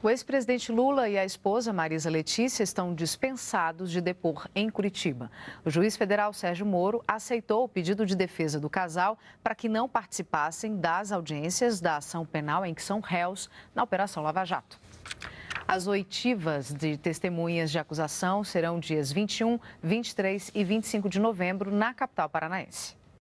O ex-presidente Lula e a esposa Marisa Letícia estão dispensados de depor em Curitiba. O juiz federal Sérgio Moro aceitou o pedido de defesa do casal para que não participassem das audiências da ação penal em que são réus na Operação Lava Jato. As oitivas de testemunhas de acusação serão dias 21, 23 e 25 de novembro na capital paranaense.